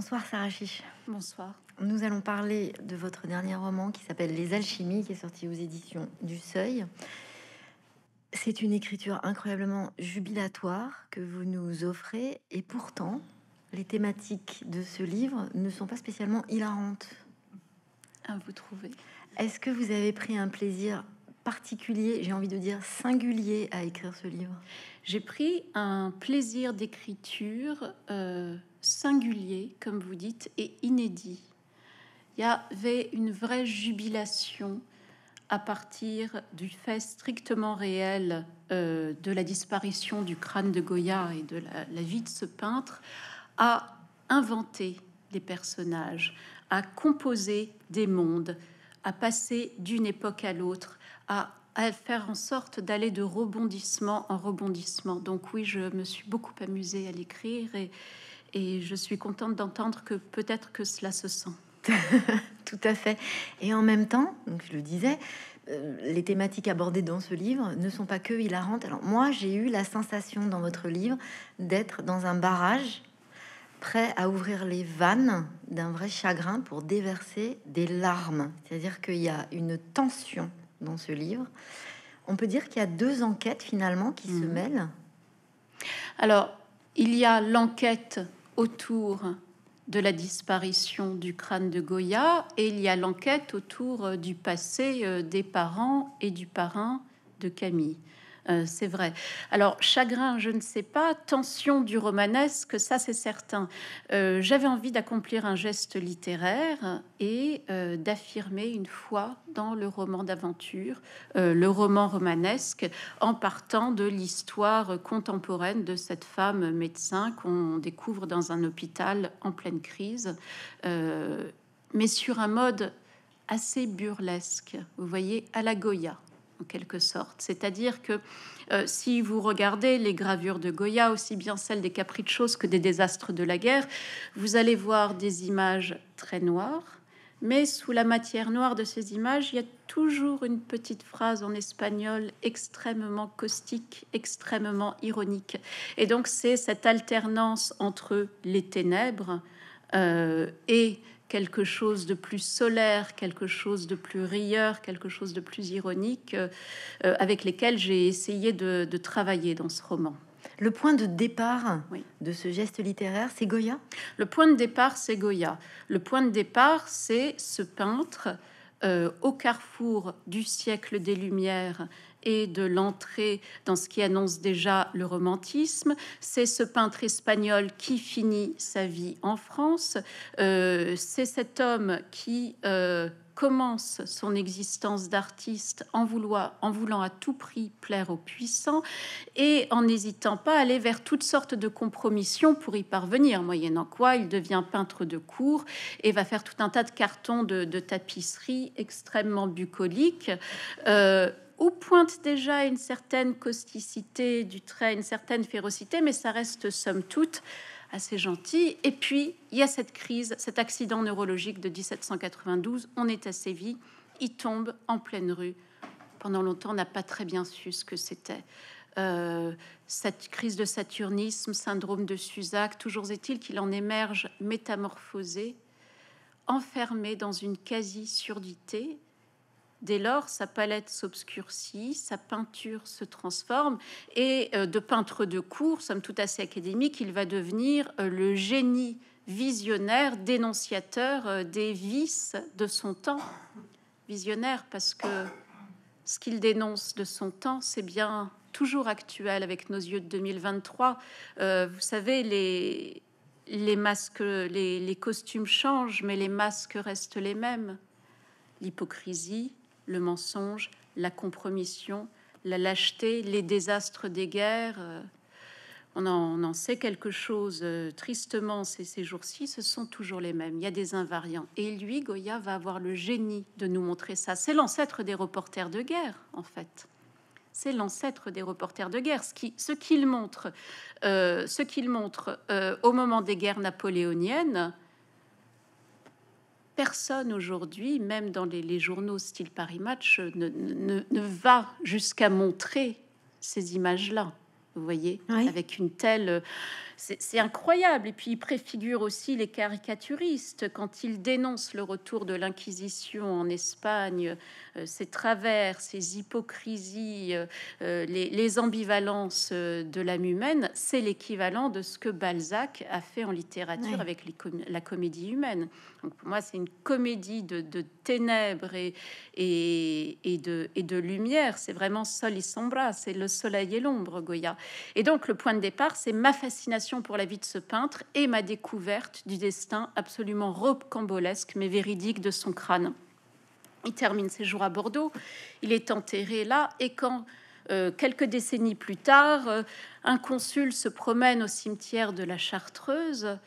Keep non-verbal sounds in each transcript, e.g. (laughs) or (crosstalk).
Bonsoir Sarah Chiche. Bonsoir. Nous allons parler de votre dernier roman qui s'appelle Les Alchimies, qui est sorti aux éditions du Seuil. C'est une écriture incroyablement jubilatoire que vous nous offrez, et pourtant, les thématiques de ce livre ne sont pas spécialement hilarantes. À ah, vous trouver. Est-ce que vous avez pris un plaisir particulier, j'ai envie de dire singulier, à écrire ce livre J'ai pris un plaisir d'écriture. Euh, singulier, comme vous dites, et inédit. Il y avait une vraie jubilation à partir du fait strictement réel euh, de la disparition du crâne de Goya et de la, vie de ce peintre, à inventer des personnages, à composer des mondes, à passer d'une époque à l'autre, à, à, faire en sorte d'aller de rebondissement en rebondissement. Donc oui, je me suis beaucoup amusée à l'écrire et, et je suis contente d'entendre que peut-être que cela se sent. (laughs) Tout à fait. Et en même temps, donc je le disais, euh, les thématiques abordées dans ce livre ne sont pas que hilarantes. Alors moi, j'ai eu la sensation dans votre livre d'être dans un barrage prêt à ouvrir les vannes d'un vrai chagrin pour déverser des larmes. C'est-à-dire qu'il y a une tension dans ce livre. On peut dire qu'il y a deux enquêtes finalement qui se mhm. mêlent. Alors, il y a l'enquête autour de la disparition du crâne de Goya et il y a l'enquête autour euh, du passé euh, des parents et du parrain de Camille. Euh, c'est vrai. Alors, chagrin, je ne sais pas, tension du romanesque, ça c'est certain. Euh, j'avais envie d'accomplir un geste littéraire et euh, d'affirmer une foi dans le roman d'aventure, le roman romanesque, en partant de l'histoire contemporaine de cette femme médecin qu'on découvre dans un hôpital en pleine crise, mais sur un mode assez burlesque, vous voyez, à la Goya en quelque sorte. C'est-à-dire que euh, si vous regardez les gravures de Goya, aussi bien celles des choses que des désastres de la guerre, vous allez voir des images très noires, mais sous la matière noire de ces images, il y a toujours une petite phrase en espagnol extrêmement caustique, extrêmement ironique. Et donc c'est cette alternance entre les ténèbres euh, et quelque chose de plus solaire, quelque chose de plus rieur, quelque chose de plus ironique, euh, euh, avec lesquels j'ai essayé de, travailler dans ce roman. Le point de départ de ce geste littéraire, c'est Goya Le point de départ, c'est Goya. Le point de départ, c'est ce peintre euh, au carrefour du siècle des Lumières et de l'entrée dans ce qui annonce déjà le romantisme. C'est ce peintre espagnol qui finit sa vie en France. Euh, c'est cet homme qui euh, commence son existence d'artiste en, en voulant à tout prix plaire aux puissants et en n'hésitant pas à aller vers toutes sortes de compromissions pour y parvenir, moyennant quoi il devient peintre de cour et va faire tout un tas de cartons de, tapisserie extrêmement bucoliques. Euh, où pointe déjà une certaine causticité du trait, une certaine férocité, mais ça reste somme toute assez gentil. Et puis, il y a cette crise, cet accident neurologique de 1792. On est à Séville, il tombe en pleine rue. Pendant longtemps, on n'a pas très bien su ce que c'était. Euh, cette crise de saturnisme, syndrome de Suzac, toujours est-il qu'il en émerge métamorphosé, enfermé dans une quasi-surdité, Dès lors, sa palette s'obscurcit, sa peinture se transforme, et euh, de peintre de cours, somme tout assez académique, il va devenir euh, le génie visionnaire, dénonciateur euh, des vices de son temps. Visionnaire parce que ce qu'il dénonce de son temps, c'est bien toujours actuel avec nos yeux de 2023. vous savez, les, les masques, les costumes changent, mais les masques restent les mêmes. L'hypocrisie, le mensonge, la compromission, la lâcheté, les désastres des guerres. Euh, on en, sait quelque chose euh, tristement ces, ces jours-ci, ce sont toujours les mêmes. Il y a des invariants. Et lui, Goya, va avoir le génie de nous montrer ça. C'est l'ancêtre des reporters de guerre, en fait c'est l'ancêtre des reporters de guerre. Ce qu'il montre, ce qu'il montre euh, au moment des guerres napoléoniennes, personne aujourd'hui, même dans les, journaux style Paris Match, ne, va jusqu'à montrer ces images-là. Vous voyez, avec une telle c'est incroyable. Et puis, il préfigure aussi les caricaturistes quand il dénonce le retour de l'Inquisition en Espagne, euh, ses travers, ses hypocrisies, euh, euh, les, ambivalences de l'âme humaine. C'est l'équivalent de ce que Balzac a fait en littérature avec la comédie humaine. Donc, pour moi, c'est une comédie de, ténèbres et, de, et lumière. C'est vraiment sol et sombra, c'est le soleil et l'ombre, Goya. Et donc, le point de départ, c'est ma fascination pour la vie de ce peintre et ma découverte du destin absolument rocambolesque mais véridique de son crâne. Il termine ses jours à Bordeaux, il est enterré là, et quand euh, quelques décennies plus tard, euh, un consul se promène au cimetière de la Chartreuse,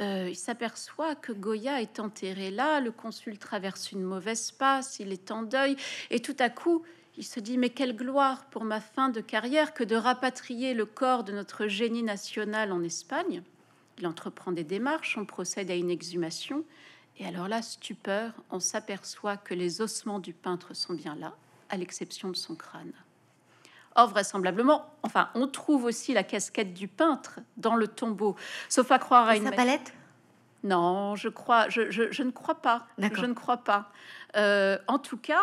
euh, il s'aperçoit que Goya est enterré là, le consul traverse une mauvaise passe, il est en deuil, et tout à coup, il se dit, mais quelle gloire pour ma fin de carrière que de rapatrier le corps de notre génie national en Espagne. Il entreprend des démarches, on procède à une exhumation, et alors là, stupeur, on s'aperçoit que les ossements du peintre sont bien là, à l'exception de son crâne. Or, vraisemblablement, enfin, on trouve aussi la casquette du peintre dans le tombeau, sauf à croire à une... Sa palette Non, je crois, je, ne crois pas. Je ne crois pas. Euh, en tout cas,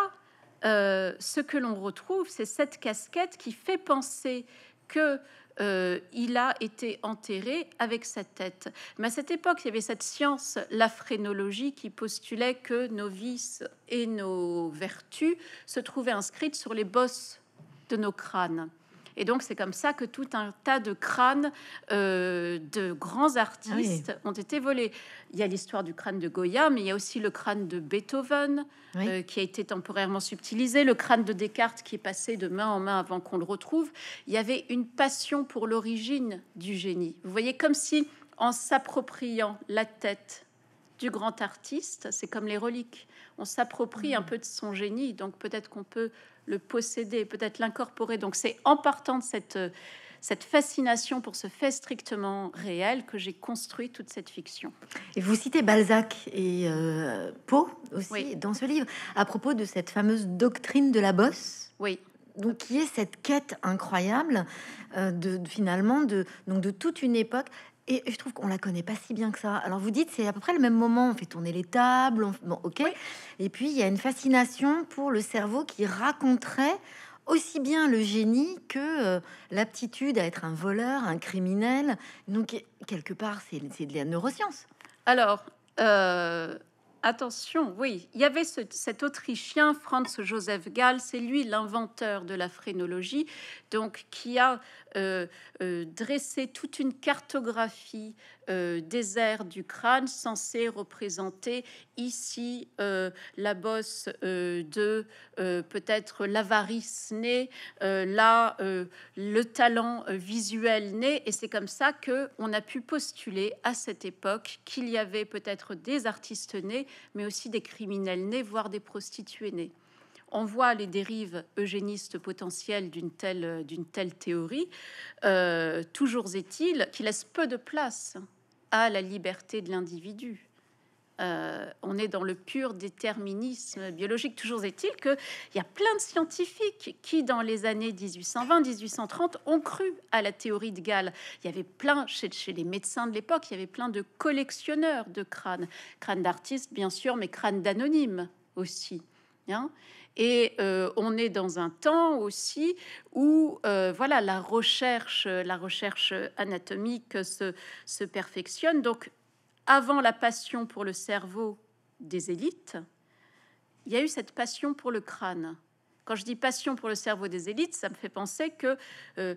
euh, ce que l'on retrouve, c'est cette casquette qui fait penser que euh, il a été enterré avec sa tête. Mais à cette époque, il y avait cette science, la phrénologie, qui postulait que nos vices et nos vertus se trouvaient inscrites sur les bosses de nos crânes. Et donc, c'est comme ça que tout un tas de crânes euh, de grands artistes ah ont été volés. Il y a l'histoire du crâne de Goya, mais il y a aussi le crâne de Beethoven euh, qui a été temporairement subtilisé, le crâne de Descartes qui est passé de main en main avant qu'on le retrouve. Il y avait une passion pour l'origine du génie. Vous voyez, comme si en s'appropriant la tête du grand artiste, c'est comme les reliques. On s'approprie un mmh. peu de son génie, donc peut-être qu'on peut le posséder, peut-être l'incorporer. Donc c'est en partant de cette, euh, cette fascination pour ce fait strictement réel que j'ai construit toute cette fiction. Et vous citez Balzac et euh, Poe aussi dans ce livre à propos de cette fameuse doctrine de la bosse. Oui. Donc qui est cette quête incroyable euh, de, finalement de donc de toute une époque. Et je trouve qu'on la connaît pas si bien que ça. Alors vous dites, c'est à peu près le même moment, on fait tourner les tables, bon, ok. Et puis il y a une fascination pour le cerveau qui raconterait aussi bien le génie que euh, l'aptitude à être un voleur, un criminel. Donc quelque part, c'est de la neuroscience. Alors. Euh, attention, oui, il y avait cet Autrichien, Franz Joseph Gall, c'est lui l'inventeur de la phrénologie, donc qui a euh, euh, dressé toute une cartographie euh, des aires du crâne censée représenter ici la bosse de peut-être l'avarice née, là le talent visuel né, et c'est comme ça que on a pu postuler à cette époque qu'il y avait peut-être des artistes nés, mais aussi des criminels nés, voire des prostituées nées on voit les dérives eugénistes potentielles d'une telle, telle théorie. Euh, toujours est-il qui laisse peu de place à la liberté de l'individu. Euh, on est dans le pur déterminisme biologique. Toujours est-il qu'il y a plein de scientifiques qui, dans les années 1820-1830, ont cru à la théorie de Galles. Il y avait plein, chez les médecins de l'époque, il y avait plein de collectionneurs de crânes. Crânes d'artistes, bien sûr, mais crânes d'anonymes aussi. Hein. et euh, on est dans un temps aussi où euh, voilà la recherche, la recherche anatomique se, perfectionne. Donc avant la passion pour le cerveau des élites, il y a eu cette passion pour le crâne. Quand je dis passion pour le cerveau des élites, ça me fait penser que euh,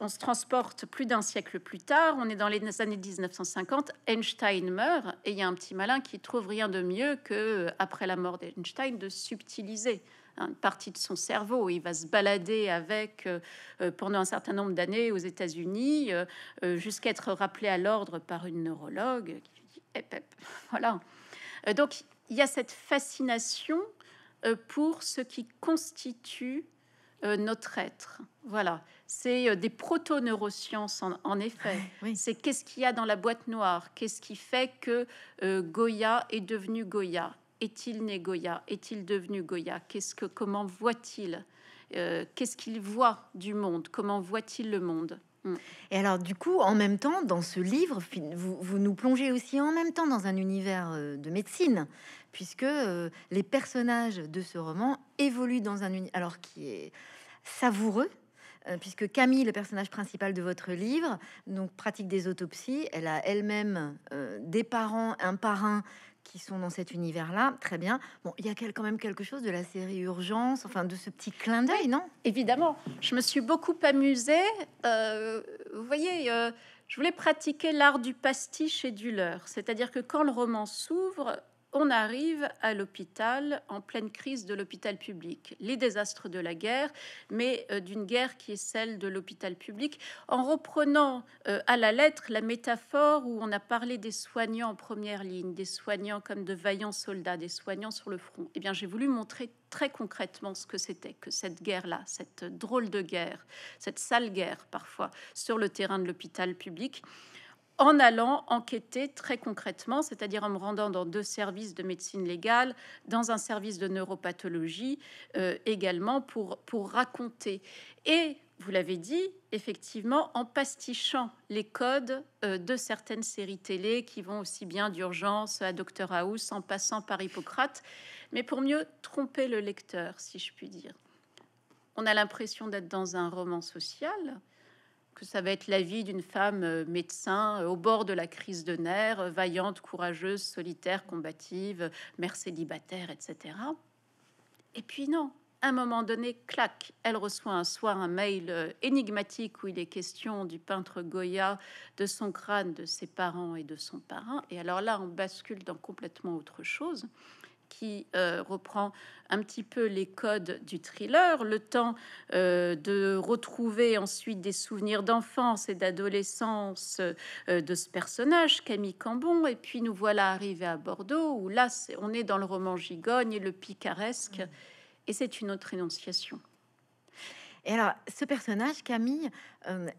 on se transporte plus d'un siècle plus tard, on est dans les années 1950, Einstein meurt et il y a un petit malin qui trouve rien de mieux que, euh, après la mort d'Einstein, de subtiliser une partie de son cerveau. Il va se balader avec euh, euh, pendant un certain nombre d'années aux États-Unis jusqu'à être rappelé à l'ordre par une neurologue qui dit eh, (laughs) Voilà. Donc il y a cette fascination pour ce qui constitue notre être. Voilà c'est euh, des proto-neurosciences en, effet. Ah, c'est qu'est-ce qu'il y a dans la boîte noire Qu'est-ce qui fait que euh, Goya est devenu Goya Est-il né Goya Est-il devenu Goya Qu'est-ce que comment voit-il euh, Qu'est-ce qu'il voit du monde Comment voit-il le monde mm. et alors, du coup, en même temps, dans ce livre, vous, nous plongez aussi en même temps dans un univers de médecine, puisque les personnages de ce roman évoluent dans un univers alors qui est savoureux, euh, puisque Camille, le personnage principal de votre livre, donc pratique des autopsies. Elle a elle-même euh, des parents, un parrain qui sont dans cet univers-là. Très bien. Bon, il y a quand même quelque chose de la série Urgence, enfin de ce petit clin d'œil, non Évidemment. Je me suis beaucoup amusée. Euh, vous voyez, je voulais pratiquer l'art du pastiche et du leurre. C'est-à-dire que quand le roman s'ouvre, on arrive à l'hôpital en pleine crise de l'hôpital public, les désastres de la guerre, mais euh, d'une guerre qui est celle de l'hôpital public, en reprenant euh, à la lettre la métaphore où on a parlé des soignants en première ligne, des soignants comme de vaillants soldats, des soignants sur le front. Eh bien, j'ai voulu montrer très concrètement ce que c'était que cette guerre-là, cette drôle de guerre, cette sale guerre parfois sur le terrain de l'hôpital public en allant enquêter très concrètement, c'est-à-dire en me rendant dans deux services de médecine légale, dans un service de neuropathologie euh, également pour, pour raconter. Et vous l'avez dit, effectivement, en pastichant les codes euh, de certaines séries télé qui vont aussi bien d'urgence à Docteur House en passant par Hippocrate, mais pour mieux tromper le lecteur, si je puis dire. On a l'impression d'être dans un roman social, que ça va être la vie d'une femme euh, médecin euh, au bord de la crise de nerfs, euh, vaillante, courageuse, solitaire, combative, mère célibataire, etc. Et puis non, à un moment donné, clac, elle reçoit un soir un mail énigmatique où il est question du peintre Goya, de son crâne, de ses parents et de son parrain. Et alors là, on bascule dans complètement autre chose qui euh, reprend un petit peu les codes du thriller, le temps euh, de retrouver ensuite des souvenirs d'enfance et d'adolescence euh, de ce personnage, Camille Cambon. Et puis nous voilà arrivés à Bordeaux, où là, on est dans le roman Gigogne et le picaresque, et c'est une autre énonciation. Et alors, ce personnage, Camille,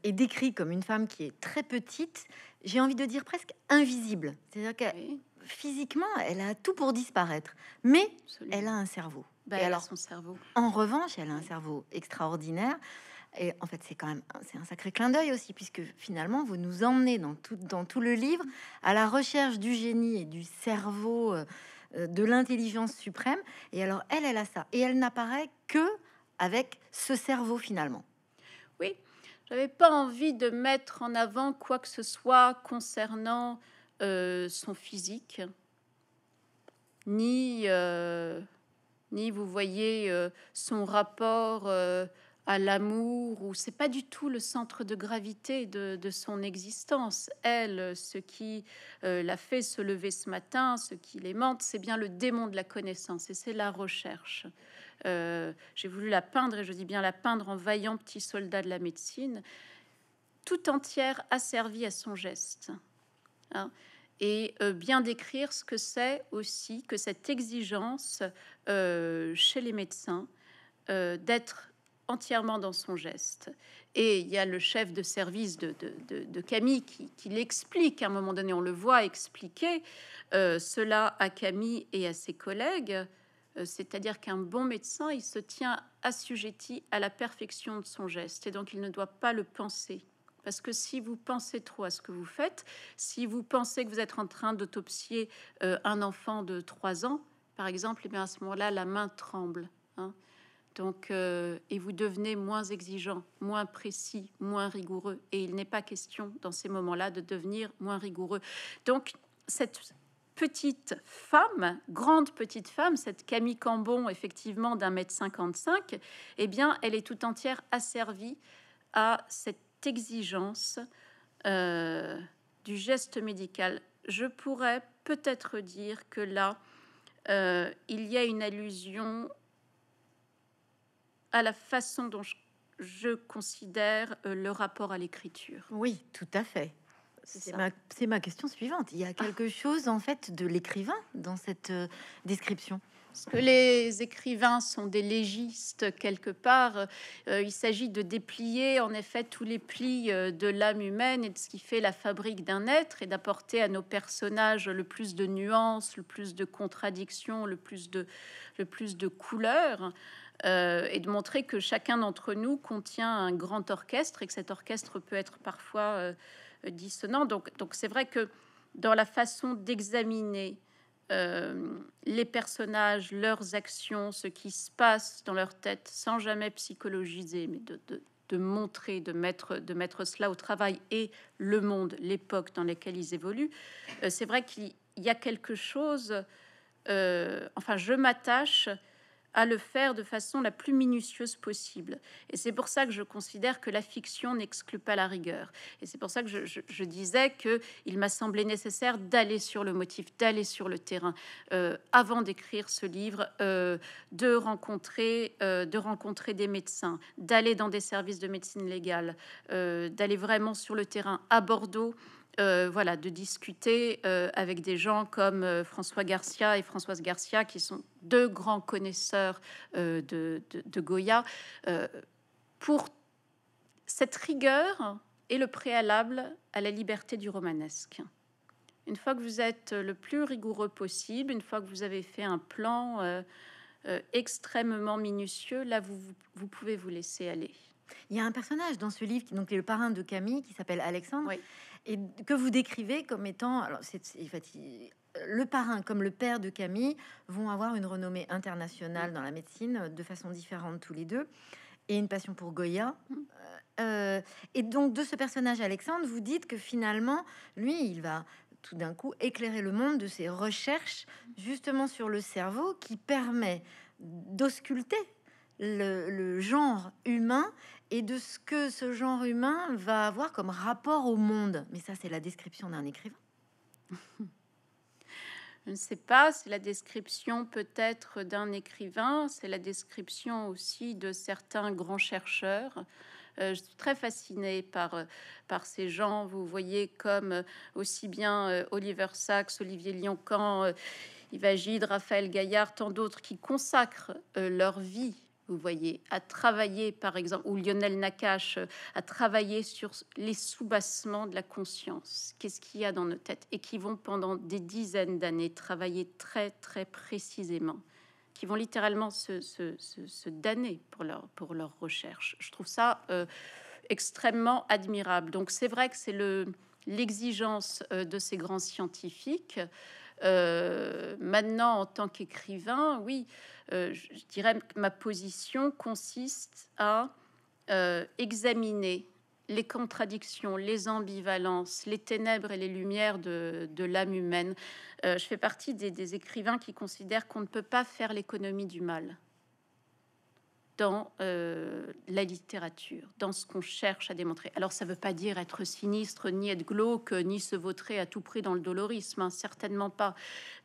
est décrit comme une femme qui est très petite, j'ai envie de dire presque invisible. C'est-à-dire que physiquement, elle a tout pour disparaître, mais elle a un cerveau. Bah, alors, son cerveau. En revanche, elle a un cerveau extraordinaire. Et en fait, c'est quand même c'est un sacré clin d'œil aussi, puisque finalement, vous nous emmenez dans tout, dans tout le livre à la recherche du génie et du cerveau, euh, euh, de l'intelligence suprême. Et alors, elle, elle a ça. Et elle n'apparaît que avec ce cerveau finalement. Oui, j'avais pas envie de mettre en avant quoi que ce soit concernant euh, son physique, ni, euh, ni vous voyez euh, son rapport à l'amour, ou c'est pas du tout le centre de gravité de, son existence. Elle, ce qui l'a fait se lever ce matin, ce qui l'aimante, c'est bien le démon de la connaissance et c'est la recherche. J'ai voulu la peindre, et je dis bien la peindre en vaillant petit soldat de la médecine, tout entière asservie à son geste. Hein et euh, bien décrire ce que c'est aussi que cette exigence euh, chez les médecins euh, d'être entièrement dans son geste. Et il y a le chef de service de, Camille qui, l'explique à un moment donné, on le voit expliquer cela à Camille et à ses collègues. C'est-à-dire qu'un bon médecin, il se tient assujetti à la perfection de son geste et donc il ne doit pas le penser. Parce que si vous pensez trop à ce que vous faites, si vous pensez que vous êtes en train d'autopsier euh, un enfant de 3 ans, par exemple, et eh bien à ce moment-là, la main tremble. Hein. Donc, euh, et vous devenez moins exigeant, moins précis, moins rigoureux. Et il n'est pas question dans ces moments-là de devenir moins rigoureux. Donc, cette petite femme, grande petite femme, cette Camille Cambon, effectivement d'un mètre 55, eh bien, elle est tout entière asservie à cette exigence euh, du geste médical. Je pourrais peut-être dire que là, euh, il y a une allusion à la façon dont je, considère euh, le rapport à l'écriture. Oui, tout à fait. C'est ma, question suivante. Il y a ah. quelque chose en fait de l'écrivain dans cette description. Parce que les écrivains sont des légistes quelque part. Euh, il s'agit de déplier en effet tous les plis euh, de l'âme humaine et de ce qui fait la fabrique d'un être et d'apporter à nos personnages le plus de nuances, le plus de contradictions, le plus de, le plus de couleurs. Euh, et de montrer que chacun d'entre nous contient un grand orchestre et que cet orchestre peut être parfois dissonant. donc c'est vrai que dans la façon d'examiner euh, les personnages, leurs actions, ce qui se passe dans leur tête, sans jamais psychologiser, mais de, montrer, de mettre, cela au travail et le monde, l'époque dans laquelle ils évoluent. Euh, c'est vrai qu'il y a quelque chose, euh, enfin je m'attache à le faire de façon la plus minutieuse possible. Et c'est pour ça que je considère que la fiction n'exclut pas la rigueur. Et c'est pour ça que je, disais que il m'a semblé nécessaire d'aller sur le motif, d'aller sur le terrain euh, avant d'écrire ce livre, euh, de rencontrer, euh, de rencontrer des médecins, d'aller dans des services de médecine légale, d'aller vraiment sur le terrain à Bordeaux. Euh, voilà, de discuter euh, avec des gens comme euh, François Garcia et Françoise Garcia, qui sont deux grands connaisseurs de, de, Goya, pour cette rigueur et le préalable à la liberté du romanesque. Une fois que vous êtes le plus rigoureux possible, une fois que vous avez fait un plan extrêmement minutieux, là, vous, pouvez vous laisser aller. Il y a un personnage dans ce livre, qui, donc est le parrain de Camille, qui s'appelle Alexandre, et que vous décrivez comme étant, euh, le parrain comme le père de Camille vont avoir une renommée internationale dans la médecine euh, de façon différente tous les deux et une passion pour Goya. Mmh. Euh, et donc de ce personnage Alexandre, vous dites que finalement, lui, il va tout d'un coup éclairer le monde de ses recherches justement sur le cerveau qui permet d'ausculter le, le, genre humain et de ce que ce genre humain va avoir comme rapport au monde. Mais ça, c'est la description d'un écrivain. (laughs) Je ne sais pas, c'est la description peut-être d'un écrivain, c'est la description aussi de certains grands chercheurs. Euh, je suis très fascinée par, euh, par ces gens, vous voyez, comme euh, aussi bien Oliver Sacks, Olivier Lioncan, euh, Yves Raphaël Gaillard, tant d'autres qui consacrent leur vie vous voyez, à travailler par exemple, ou Lionel Nakache a euh, travaillé sur les soubassements de la conscience, qu'est-ce qu'il y a dans nos têtes, et qui vont pendant des dizaines d'années travailler très, très précisément, qui vont littéralement se, se, se, se damner pour leur, pour leur recherche. Je trouve ça euh, extrêmement admirable. Donc c'est vrai que c'est le l'exigence euh, de ces grands scientifiques euh, maintenant, en tant qu'écrivain, oui, euh, je dirais que ma position consiste à euh, examiner les contradictions, les ambivalences, les ténèbres et les lumières de, l'âme humaine. je fais partie des écrivains qui considèrent qu'on ne peut pas faire l'économie du mal dans euh, la littérature, dans ce qu'on cherche à démontrer. Alors ça ne veut pas dire être sinistre, ni être glauque, ni se vautrer à tout prix dans le dolorisme, hein, certainement pas.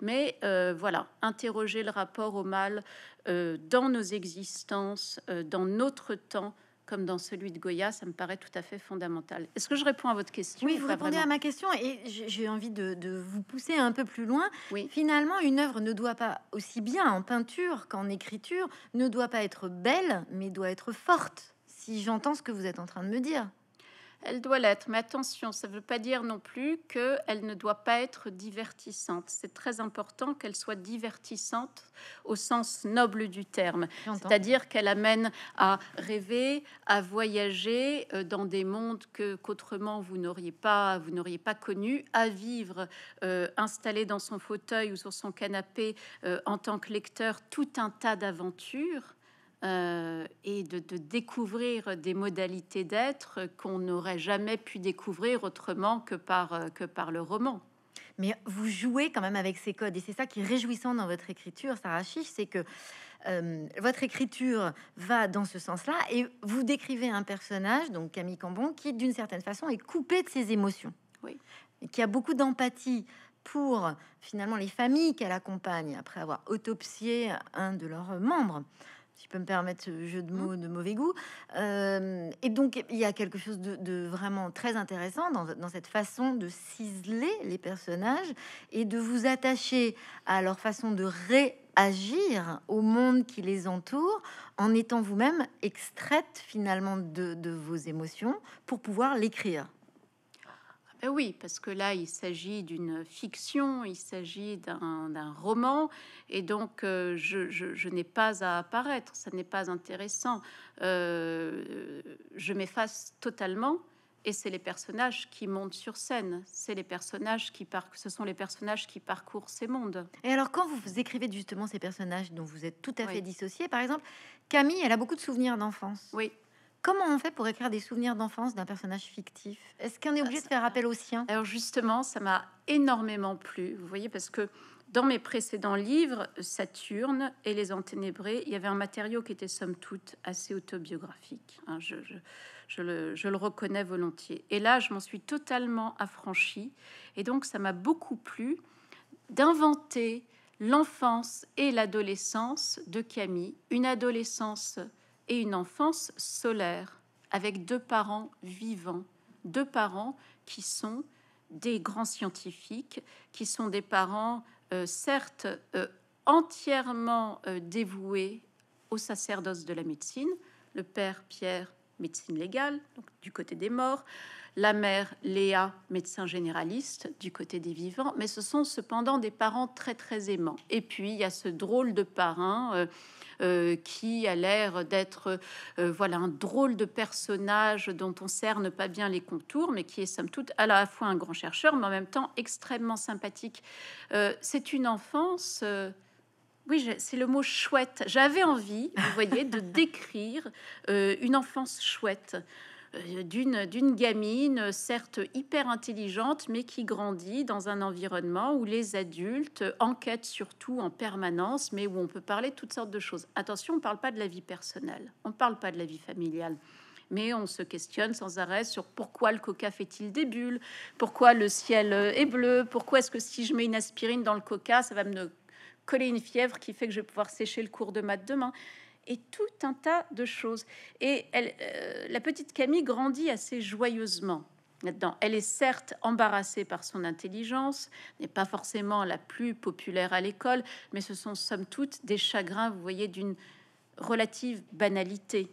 Mais euh, voilà, interroger le rapport au mal euh, dans nos existences, dans notre temps, comme dans celui de Goya, ça me paraît tout à fait fondamental. Est-ce que je réponds à votre question Oui, vous répondez à ma question et j'ai envie de, vous pousser un peu plus loin. Oui. Finalement, une œuvre ne doit pas, aussi bien en peinture qu'en écriture, ne doit pas être belle, mais doit être forte, si j'entends ce que vous êtes en train de me dire elle doit l'être. Mais attention, ça ne veut pas dire non plus qu'elle ne doit pas être divertissante. C'est très important qu'elle soit divertissante au sens noble du terme. C'est-à-dire qu'elle amène à rêver, à voyager euh, dans des mondes que qu'autrement vous n'auriez pas, vous n'auriez pas connus, à vivre euh, installé dans son fauteuil ou sur son canapé euh, en tant que lecteur tout un tas d'aventures euh, et de, découvrir des modalités d'être qu'on n'aurait jamais pu découvrir autrement que par, euh, que par le roman. Mais vous jouez quand même avec ces codes et c'est ça qui est réjouissant dans votre écriture, Sarah Chiche, c'est que euh, votre écriture va dans ce sens-là et vous décrivez un personnage, donc Camille Cambon, qui d'une certaine façon est coupé de ses émotions, oui. et qui a beaucoup d'empathie pour finalement les familles qu'elle accompagne après avoir autopsié un de leurs membres si je peux me permettre ce jeu de mmh. mots de mauvais goût. Euh, et donc, il y a quelque chose de, vraiment très intéressant dans, cette façon de ciseler les personnages et de vous attacher à leur façon de réagir au monde qui les entoure en étant vous-même extraite finalement de vos émotions pour pouvoir l'écrire. Euh, oui, parce que là, il s'agit d'une fiction, il s'agit d'un roman, et donc euh, je, n'ai pas à apparaître, ça n'est pas intéressant. Euh, je m'efface totalement, et c'est les personnages qui montent sur scène, c'est les personnages qui ce sont les personnages qui parcourent ces mondes. Et alors, quand vous écrivez justement ces personnages dont vous êtes tout à fait dissocié, par exemple, Camille, elle a beaucoup de souvenirs d'enfance. Oui. Comment on fait pour écrire des souvenirs d'enfance d'un personnage fictif Est-ce qu'on est ah, obligé de faire appel au sien Alors justement, ça m'a énormément plu, vous voyez, parce que dans mes précédents livres, Saturne et Les Enténébrés, il y avait un matériau qui était somme toute assez autobiographique. Hein, je, le, je, le, reconnais volontiers. Et là, je m'en suis totalement affranchie. Et donc, ça m'a beaucoup plu d'inventer l'enfance et l'adolescence de Camille, une adolescence et une enfance solaire avec deux parents vivants, deux parents qui sont des grands scientifiques, qui sont des parents euh, certes euh, entièrement euh, dévoués au sacerdoce de la médecine, le père Pierre, médecine légale, du côté des morts, la mère Léa, médecin généraliste, du côté des vivants, mais ce sont cependant des parents très très aimants. Et puis il y a ce drôle de parrain euh, qui a l'air d'être euh, voilà un drôle de personnage dont on cerne pas bien les contours, mais qui est somme toute à la fois un grand chercheur, mais en même temps extrêmement sympathique. Euh, c'est une enfance. Oui, c'est le mot chouette. J'avais envie, vous voyez, de (laughs) décrire une enfance chouette. Euh, d'une gamine, certes hyper intelligente, mais qui grandit dans un environnement où les adultes enquêtent surtout en permanence, mais où on peut parler toutes sortes de choses. Attention, on ne parle pas de la vie personnelle, on ne parle pas de la vie familiale. Mais on se questionne sans arrêt sur pourquoi le coca fait-il des bulles, pourquoi le ciel est bleu, pourquoi est-ce que si je mets une aspirine dans le coca, ça va me coller une fièvre qui fait que je vais pouvoir sécher le cours de maths demain et tout un tas de choses. Et euh, la petite Camille grandit assez joyeusement. Là-dedans. Elle est certes embarrassée par son intelligence, n'est pas forcément la plus populaire à l'école, mais ce sont somme toute des chagrins, vous voyez, d'une relative banalité.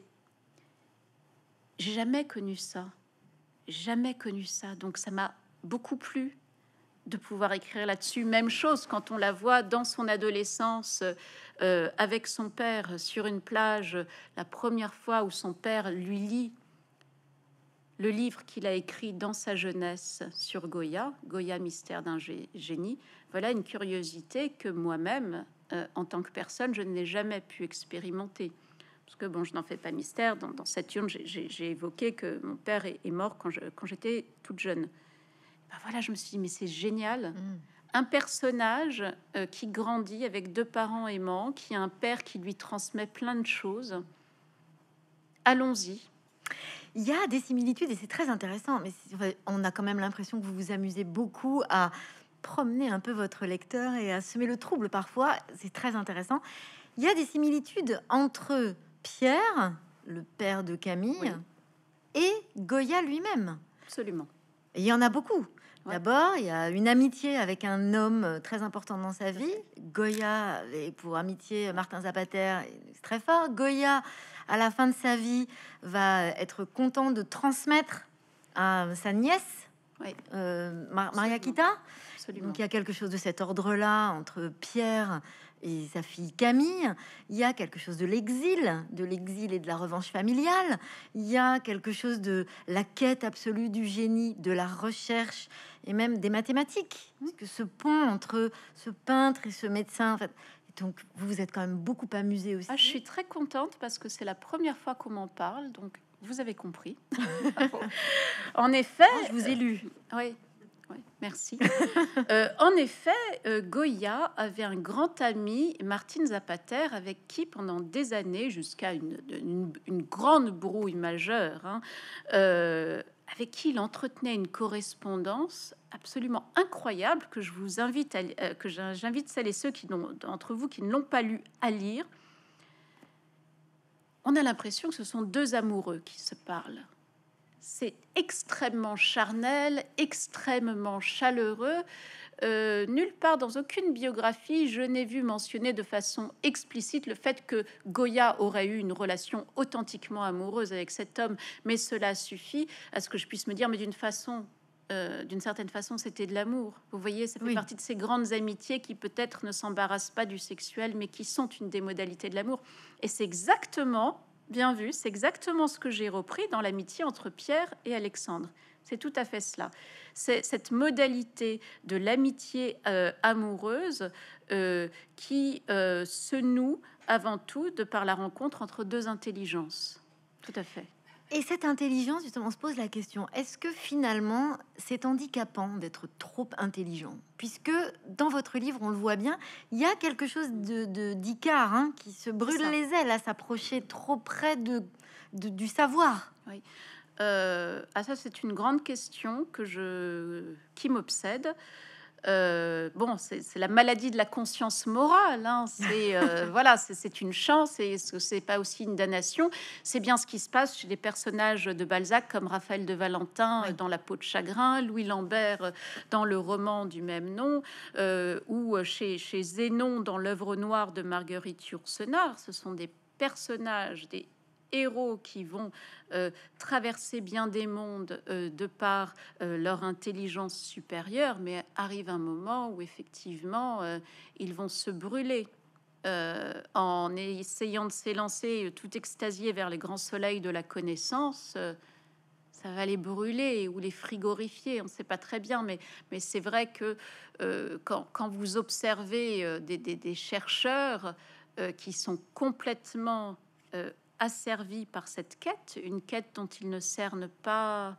J'ai jamais connu ça, jamais connu ça, donc ça m'a beaucoup plu de pouvoir écrire là-dessus. Même chose quand on la voit dans son adolescence euh, avec son père sur une plage, la première fois où son père lui lit le livre qu'il a écrit dans sa jeunesse sur Goya, Goya Mystère d'un génie. Voilà une curiosité que moi-même, euh, en tant que personne, je n'ai jamais pu expérimenter. Parce que bon, je n'en fais pas mystère. Dans, dans cette urne, j'ai évoqué que mon père est, mort quand j'étais toute jeune. Bah voilà, je me suis dit, mais c'est génial. Mm. Un personnage euh, qui grandit avec deux parents aimants, qui a un père qui lui transmet plein de choses. Allons-y. Il y a des similitudes et c'est très intéressant, mais on a quand même l'impression que vous vous amusez beaucoup à promener un peu votre lecteur et à semer le trouble parfois. C'est très intéressant. Il y a des similitudes entre Pierre, le père de Camille, et Goya lui-même. Absolument. il y en a beaucoup. D'abord, il y a une amitié avec un homme très important dans sa vie. Goya Et pour amitié Martin Zapater, c'est très fort. Goya, à la fin de sa vie, va être content de transmettre à sa nièce, euh, Maria Kita. Donc il y a quelque chose de cet ordre-là entre Pierre et sa fille Camille. Il y a quelque chose de l'exil, de l'exil et de la revanche familiale. Il y a quelque chose de la quête absolue du génie, de la recherche et même des mathématiques. Parce mmh. que ce pont entre ce peintre et ce médecin, fait, donc, vous vous êtes quand même beaucoup amusé aussi. Ah, je suis très contente parce que c'est la première fois qu'on m'en parle, donc vous avez compris. (laughs) en effet, ah, je vous ai euh, lu. oui, merci. Euh, en effet, euh, Goya avait un grand ami, Martin Zapater, avec qui pendant des années, jusqu'à une, grande brouille majeure, hein, avec qui il entretenait une correspondance absolument incroyable que je vous invite euh, que j'invite celles et ceux qui d'entre vous qui ne l'ont pas lu à lire. On a l'impression que ce sont deux amoureux qui se parlent. C'est extrêmement charnel, extrêmement chaleureux. Euh, nulle part dans aucune biographie, je n'ai vu mentionner de façon explicite le fait que Goya aurait eu une relation authentiquement amoureuse avec cet homme, mais cela suffit à ce que je puisse me dire, mais d'une façon euh, d'une certaine façon, c'était de l'amour. Vous voyez, ça fait partie de ces grandes amitiés qui peut-être ne s'embarrassent pas du sexuel, mais qui sont une des modalités de l'amour. Et c'est exactement, bien vu, c'est exactement ce que j'ai repris dans l'amitié entre Pierre et Alexandre. C'est tout à fait cela. C'est cette modalité de l'amitié euh, amoureuse euh, qui euh, se noue avant tout de par la rencontre entre deux intelligences. Tout à fait. Et cette intelligence, justement, on se pose la question, est-ce que finalement c'est handicapant d'être trop intelligent Puisque dans votre livre, on le voit bien, il y a quelque chose de d'Icare hein, qui se brûle les ailes à s'approcher trop près du savoir. Oui. Euh, ah ça c'est une grande question que je qui m'obsède. Euh, bon, c'est la maladie de la conscience morale. Hein. C'est euh, (laughs) voilà, c'est une chance et ce c'est pas aussi une damnation. C'est bien ce qui se passe chez les personnages de Balzac comme Raphaël de Valentin dans La peau de chagrin, Louis Lambert dans le roman du même nom, ou chez, chez Zénon dans l'œuvre noire de Marguerite Yourcenar. Ce sont des personnages, des héros qui vont euh, traverser bien des mondes euh, de par euh, leur intelligence supérieure, mais arrive un moment où effectivement ils vont se brûler. en essayant de s'élancer tout extasié vers les grands soleils de la connaissance, ça va les brûler ou les frigorifier, on ne sait pas très bien, mais, mais c'est vrai que quand, quand, vous observez des, chercheurs qui sont complètement asservi par cette quête, une quête dont ils ne cernent pas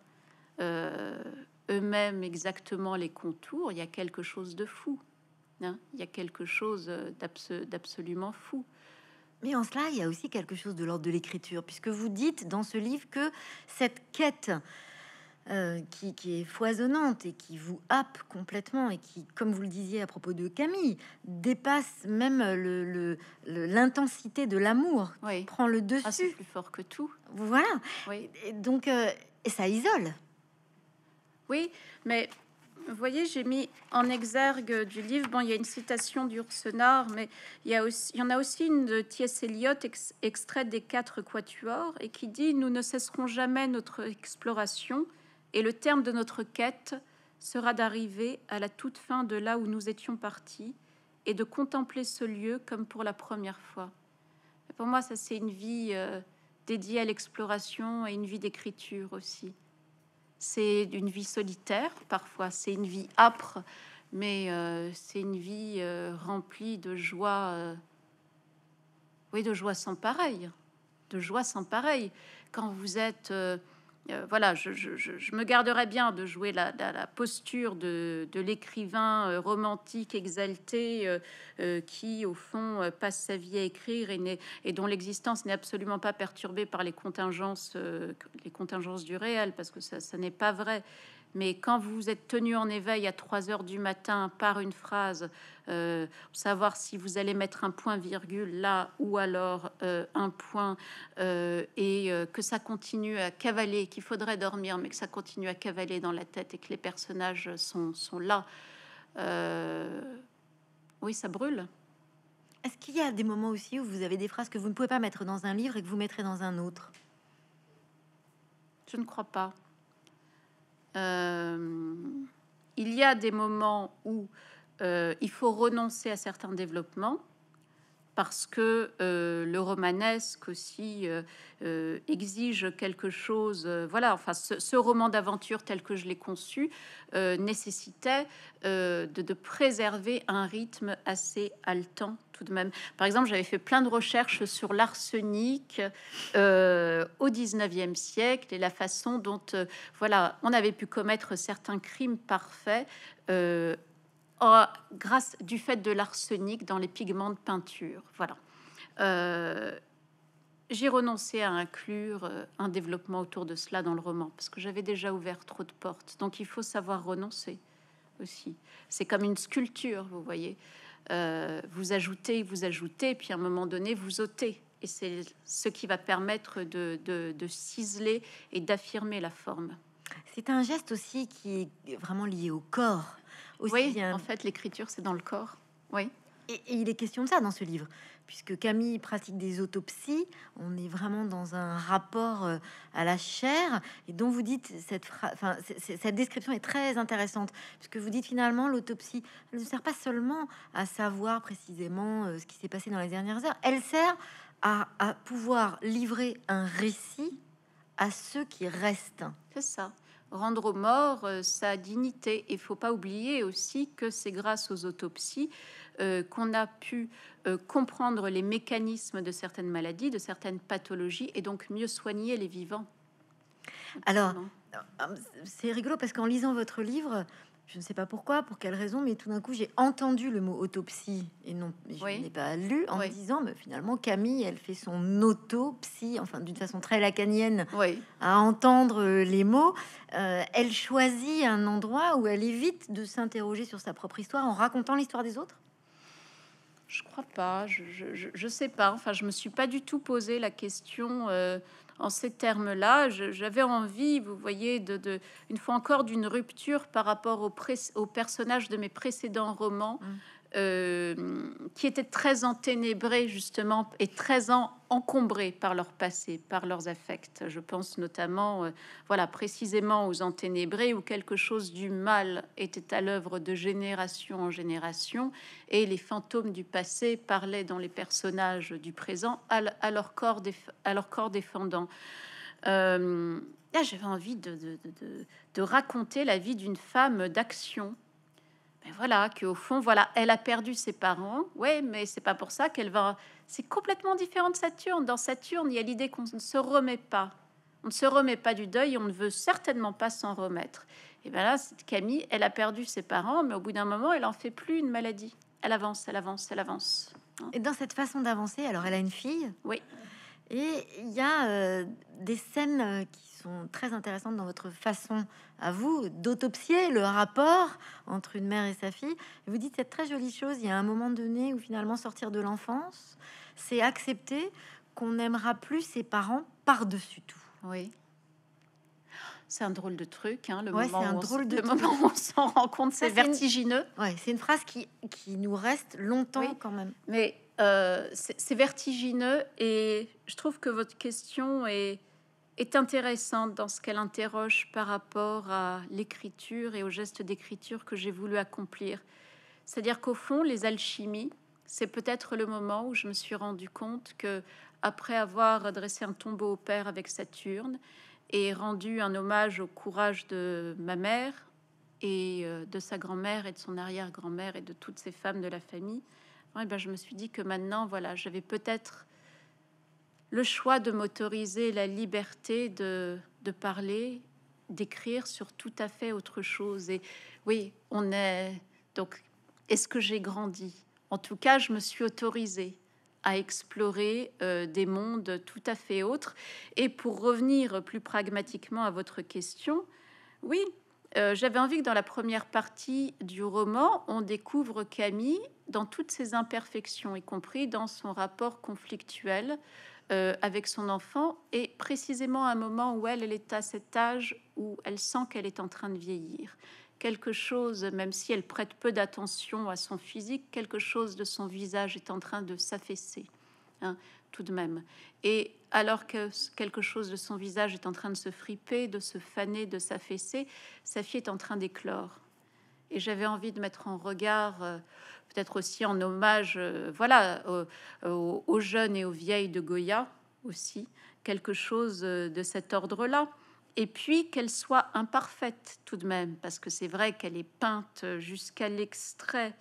euh, eux-mêmes exactement les contours, il y a quelque chose de fou. Hein. il y a quelque chose d'absolument fou. Mais en cela, il y a aussi quelque chose de l'ordre de l'écriture, puisque vous dites dans ce livre que cette quête euh, qui, est foisonnante et qui vous happe complètement et qui, comme vous le disiez à propos de Camille, dépasse même l'intensité de l'amour, oui. prend le ah, dessus. c'est plus fort que tout. Voilà. Oui. Et donc, euh, et ça isole. Oui, mais vous voyez, j'ai mis en exergue du livre. Bon, il y a une citation d'Ursenard, mais il y, a aussi, il y en a aussi une de T.S. Eliot, extrait extraite des quatre quatuors, et qui dit Nous ne cesserons jamais notre exploration et le terme de notre quête sera d'arriver à la toute fin de là où nous étions partis et de contempler ce lieu comme pour la première fois. Pour moi, ça c'est une vie euh, dédiée à l'exploration et une vie d'écriture aussi. C'est une vie solitaire parfois, c'est une vie âpre, mais euh, c'est une vie euh, remplie de joie, oui, de joie sans pareil, de joie sans pareil. Quand vous êtes euh, voilà, je, me garderais bien de jouer la, posture de, l'écrivain euh, romantique exalté euh, qui, au fond, passe sa vie à écrire et, dont l'existence n'est absolument pas perturbée par les contingences, les contingences du réel, parce que ça n'est pas vrai mais quand vous êtes tenu en éveil à 3 heures du matin par une phrase, euh, savoir si vous allez mettre un point virgule là ou alors euh, un point euh, et que ça continue à cavaler, qu'il faudrait dormir, mais que ça continue à cavaler dans la tête et que les personnages sont, sont là, oui, ça brûle. Est-ce qu'il y a des moments aussi où vous avez des phrases que vous ne pouvez pas mettre dans un livre et que vous mettrez dans un autre Je ne crois pas. Euh, il y a des moments où euh, il faut renoncer à certains développements parce que euh, le romanesque aussi euh, euh, exige quelque chose. voilà, enfin, ce, roman d'aventure tel que je l'ai conçu nécessitait de, préserver un rythme assez haletant tout de même. Par exemple, j'avais fait plein de recherches sur l'arsenic au 19e siècle et la façon dont, voilà, on avait pu commettre certains crimes parfaits ah, grâce du fait de l'arsenic dans les pigments de peinture. Voilà. Euh, j'ai renoncé à inclure euh, un développement autour de cela dans le roman parce que j'avais déjà ouvert trop de portes. Donc il faut savoir renoncer aussi. C'est comme une sculpture, vous voyez. Euh, vous ajoutez, vous ajoutez, puis à un moment donné, vous ôtez. Et c'est ce qui va permettre de ciseler et d'affirmer la forme. C'est un geste aussi qui est vraiment lié au corps. Oui, en fait, l'écriture, c'est dans le corps. Oui. Et, il est question de ça dans ce livre, puisque Camille pratique des autopsies. On est vraiment dans un rapport euh, à la chair, et dont vous dites cette cette description est très intéressante, puisque vous dites finalement l'autopsie ne sert pas seulement à savoir précisément euh, ce qui s'est passé dans les dernières heures. Elle sert à, à pouvoir livrer un récit à ceux qui restent. C'est ça rendre aux morts euh, sa dignité. Il faut pas oublier aussi que c'est grâce aux autopsies euh, qu'on a pu euh, comprendre les mécanismes de certaines maladies, de certaines pathologies, et donc mieux soigner les vivants. Alors, c'est rigolo parce qu'en lisant votre livre, je ne sais pas pourquoi, pour quelle raison, mais tout d'un coup, j'ai entendu le mot autopsie et non, je n'ai pas lu en me disant, mais finalement, Camille, elle fait son autopsie, enfin d'une façon très lacanienne, oui. à entendre euh, les mots. Euh, elle choisit un endroit où elle évite de s'interroger sur sa propre histoire en racontant l'histoire des autres. Je crois pas, je, je, sais pas. Enfin, je me suis pas du tout posé la question. Euh, en ces termes-là. J'avais envie, vous voyez, une fois encore, d'une rupture par rapport aux personnages de mes précédents romans, mm. Euh, qui étaient très enténébrés justement et très encombrés par leur passé, par leurs affects. Je pense notamment, euh, voilà, précisément aux enténébrés où quelque chose du mal était à l'œuvre de génération en génération et les fantômes du passé parlaient dans les personnages du présent à, leur, corps à leur corps défendant. Euh, là, j'avais envie de, de, de raconter la vie d'une femme d'action mais voilà, qu'au fond, voilà, elle a perdu ses parents. Ouais, mais c'est pas pour ça qu'elle va. C'est complètement différent de Saturne. Dans Saturne, il y a l'idée qu'on ne se remet pas. On ne se remet pas du deuil, on ne veut certainement pas s'en remettre. Et bien là, Camille, elle a perdu ses parents, mais au bout d'un moment, elle en fait plus une maladie. Elle avance, elle avance, elle avance. Et dans cette façon d'avancer, alors elle a une fille. Oui. Et il y a euh, des scènes euh, qui très intéressantes dans votre façon à vous d'autopsier le rapport entre une mère et sa fille. vous dites cette très jolie chose, il y a un moment donné où finalement sortir de l'enfance, c'est accepter qu'on n'aimera plus ses parents par-dessus tout. Oui. C'est un drôle de truc, hein, le, ouais, moment, un où drôle de (laughs) moment où on s'en rend compte, c'est vertigineux. Ouais, c'est une phrase qui, qui nous reste longtemps quand même. Mais euh, c'est vertigineux et je trouve que votre question est est intéressante dans ce qu'elle interroge par rapport à l'écriture et au geste d'écriture que j'ai voulu accomplir. C'est-à-dire qu'au fond, les alchimies, c'est peut-être le moment où je me suis rendu compte que, après avoir dressé un tombeau au père avec Saturne et rendu un hommage au courage de ma mère et euh, de sa grand-mère et de son arrière-grand-mère et de toutes ces femmes de la famille, eh bien, je me suis dit que maintenant, voilà, j'avais peut-être le choix de m'autoriser la liberté de, parler, d'écrire sur tout à fait autre chose. Et oui, on est donc, est-ce que j'ai grandi En tout cas, je me suis autorisée à explorer euh, des mondes tout à fait autres. Et pour revenir plus pragmatiquement à votre question, oui, euh, j'avais envie que dans la première partie du roman, on découvre Camille dans toutes ses imperfections, y compris dans son rapport conflictuel euh, avec son enfant, et précisément à un moment où elle, est à cet âge où elle sent qu'elle est en train de vieillir. Quelque chose, même si elle prête peu d'attention à son physique, quelque chose de son visage est en train de s'affaisser, hein, tout de même. Et alors que quelque chose de son visage est en train de se friper, de se faner, de s'affaisser, sa fille est en train d'éclore. Et j'avais envie de mettre en regard euh, peut-être aussi en hommage, euh, voilà, euh, aux, jeunes et aux vieilles de Goya aussi, quelque chose euh, de cet ordre-là. Et puis qu'elle soit imparfaite tout de même, parce que c'est vrai qu'elle est peinte jusqu'à l'extrait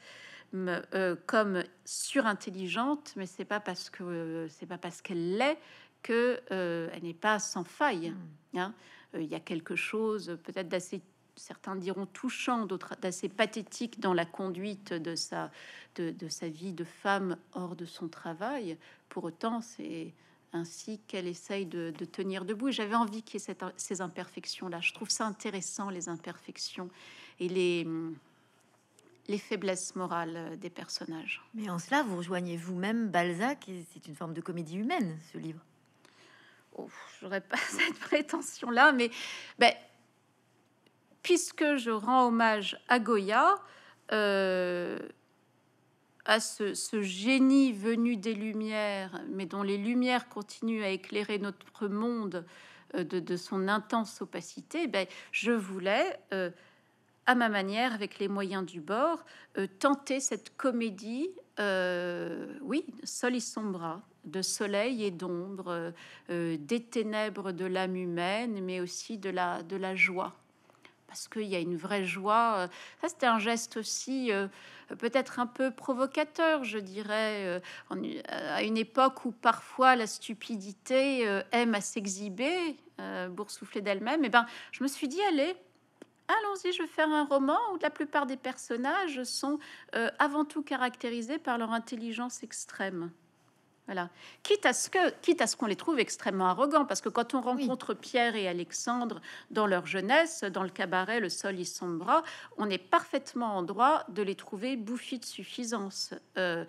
comme surintelligente, mais c'est pas parce que c'est pas parce qu'elle l'est que elle n'est pas sans faille. Mm. Hein. Il y a quelque chose peut-être d'assez certains diront touchant, d'autres assez pathétique dans la conduite de sa, de, sa vie de femme hors de son travail. Pour autant, c'est ainsi qu'elle essaye de, tenir debout. J'avais envie qu'il y ait ces imperfections-là. Je trouve ça intéressant, les imperfections et les, les faiblesses morales des personnages. Mais en cela, vous rejoignez vous-même Balzac, et c'est une forme de comédie humaine, ce livre. Oh, j'aurais pas (laughs) cette prétention-là, mais... Ben, puisque je rends hommage à Goya, euh, à ce, génie venu des Lumières, mais dont les Lumières continuent à éclairer notre monde euh, de, son intense opacité, eh ben, je voulais, euh, à ma manière, avec les moyens du bord, tenter cette comédie, oui, sol et sombra, de soleil et d'ombre, des ténèbres de l'âme humaine, mais aussi de la joie parce qu'il y a une vraie joie. Euh, ça, c'était un geste aussi euh, peut-être un peu provocateur, je dirais, euh, à une époque où parfois la stupidité aime à s'exhiber, boursoufler d'elle-même. Et ben, je me suis dit, allez, Allons-y, je vais faire un roman où la plupart des personnages sont avant tout caractérisés par leur intelligence extrême. Voilà. Quitte à ce qu'on les trouve extrêmement arrogants, parce que quand on rencontre Pierre et Alexandre dans leur jeunesse, dans le cabaret, le sol y sombra, on est parfaitement en droit de les trouver bouffis de suffisance. Euh,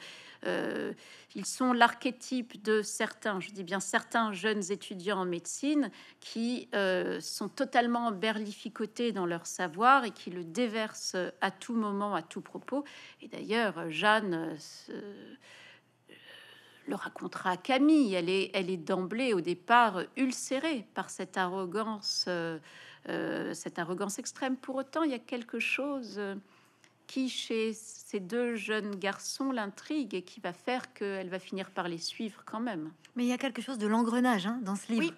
euh, ils sont l'archétype de certains, je dis bien certains jeunes étudiants en médecine qui euh, sont totalement berlificotés dans leur savoir et qui le déversent à tout moment, à tout propos. Et d'ailleurs, Jeanne le racontera Camille, elle est, elle est d'emblée au départ ulcérée par cette arrogance, euh, euh, cette arrogance extrême. Pour autant, il y a quelque chose euh, qui, chez ces deux jeunes garçons, l'intrigue et qui va faire qu'elle va finir par les suivre quand même. Mais il y a quelque chose de l'engrenage hein, dans ce livre.